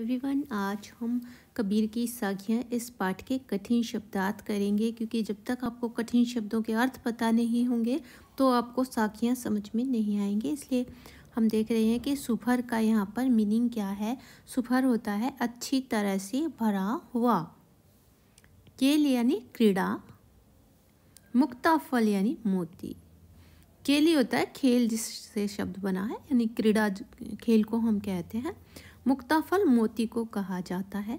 everyone आज हम कबीर की साखियाँ इस पाठ के कठिन शब्दात करेंगे क्योंकि जब तक आपको कठिन शब्दों के अर्थ पता नहीं होंगे तो आपको साखियाँ समझ में नहीं आएंगे इसलिए हम देख रहे हैं कि सुफर का यहाँ पर मीनिंग क्या है सुफर होता है अच्छी तरह से भरा हुआ केल यानी क्रीड़ा मुक्ता फल यानी मोती केली होता है खेल जिससे शब्द बना है यानी क्रीड़ा खेल को हम कहते हैं मुक्ताफल मोती को कहा जाता है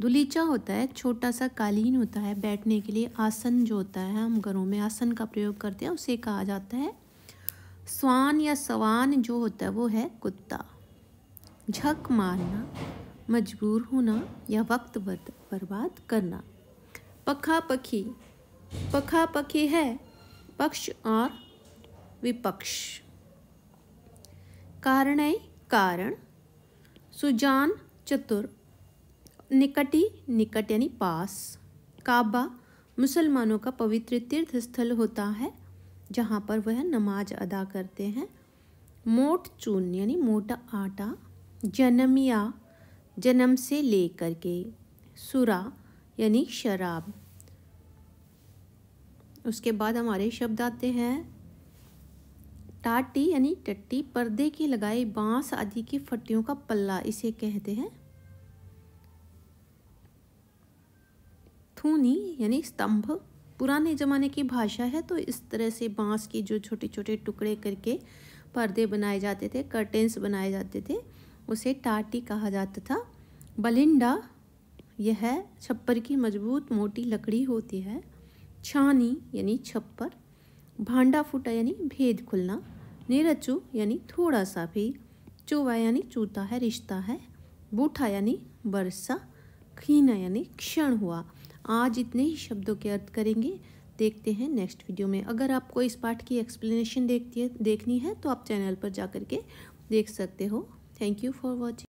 दुलीचा होता है छोटा सा कालीन होता है बैठने के लिए आसन जो होता है हम घरों में आसन का प्रयोग करते हैं उसे कहा जाता है स्वान या सवान जो होता है वो है कुत्ता झक मारना मजबूर होना या वक्त बर्बाद करना पखा पखी पखा पखी है पक्ष और विपक्ष कारण कारण सुजान चतुर निकटी निकट यानी पास काबा मुसलमानों का पवित्र तीर्थ स्थल होता है जहाँ पर वह नमाज अदा करते हैं मोट चून यानी मोटा आटा जन्मिया जन्म से लेकर के सुरा यानी शराब उसके बाद हमारे शब्द आते हैं टाटी यानी टट्टी पर्दे के लगाए बांस आदि की फटियों का पल्ला इसे कहते हैं थूनी यानी स्तंभ पुराने ज़माने की भाषा है तो इस तरह से बांस के जो छोटे छोटे टुकड़े करके पर्दे बनाए जाते थे कर्टेंस बनाए जाते थे उसे टाटी कहा जाता था बलिंडा यह छप्पर की मजबूत मोटी लकड़ी होती है छानी यानी छप्पर भांडा फूटा यानी भेद खुलना निरचू यानी थोड़ा सा भी चोवा यानी चूता है रिश्ता है बूठा यानी बरसा खीना यानी क्षण हुआ आज इतने ही शब्दों के अर्थ करेंगे देखते हैं नेक्स्ट वीडियो में अगर आपको इस पाठ की एक्सप्लेनेशन देखती है देखनी है तो आप चैनल पर जा के देख सकते हो थैंक यू फॉर वॉचिंग